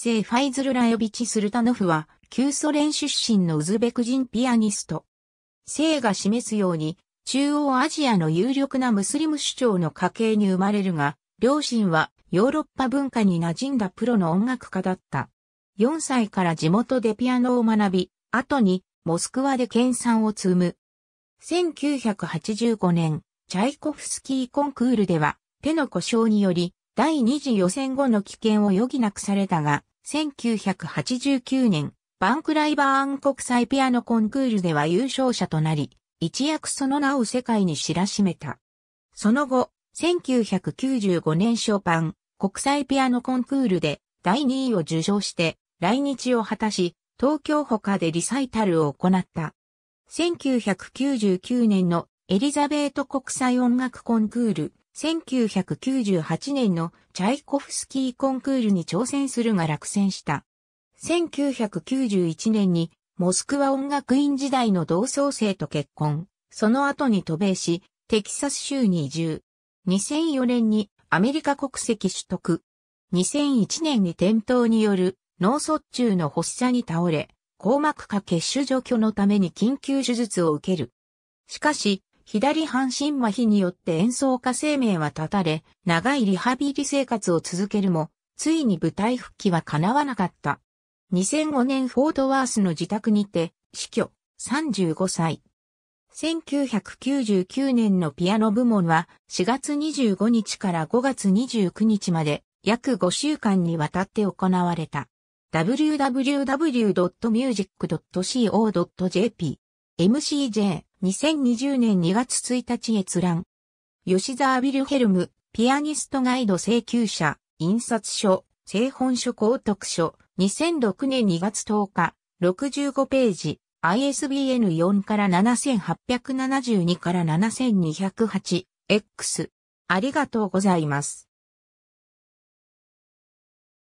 生ファイズル・ラヨビチ・スルタノフは、旧ソ連出身のウズベク人ピアニスト。生が示すように、中央アジアの有力なムスリム主張の家系に生まれるが、両親はヨーロッパ文化に馴染んだプロの音楽家だった。4歳から地元でピアノを学び、後にモスクワで研鑽を積む。1985年、チャイコフスキーコンクールでは手の故障により第二次予選後の危険を余儀なくされたが、1989年、バンクライバーン国際ピアノコンクールでは優勝者となり、一躍その名を世界に知らしめた。その後、1995年ショパン国際ピアノコンクールで第2位を受賞して来日を果たし、東京他でリサイタルを行った。1999年のエリザベート国際音楽コンクール1998年のチャイコフスキーコンクールに挑戦するが落選した。1991年にモスクワ音楽院時代の同窓生と結婚、その後に渡米し、テキサス州に移住。2004年にアメリカ国籍取得。2001年に転倒による脳卒中の発作に倒れ、硬膜下血腫除去のために緊急手術を受ける。しかし、左半身麻痺によって演奏家生命は絶たれ、長いリハビリ生活を続けるも、ついに舞台復帰は叶わなかった。2005年フォートワースの自宅にて、死去、35歳。1999年のピアノ部門は4月25日から5月29日まで約5週間にわたって行われた。www.music.co.jp MCJ、2020年2月1日閲覧。吉沢ビルヘルム、ピアニストガイド請求者、印刷書、製本書公読書、2006年2月10日、65ページ、ISBN 4から7872から 7208X。ありがとうございます。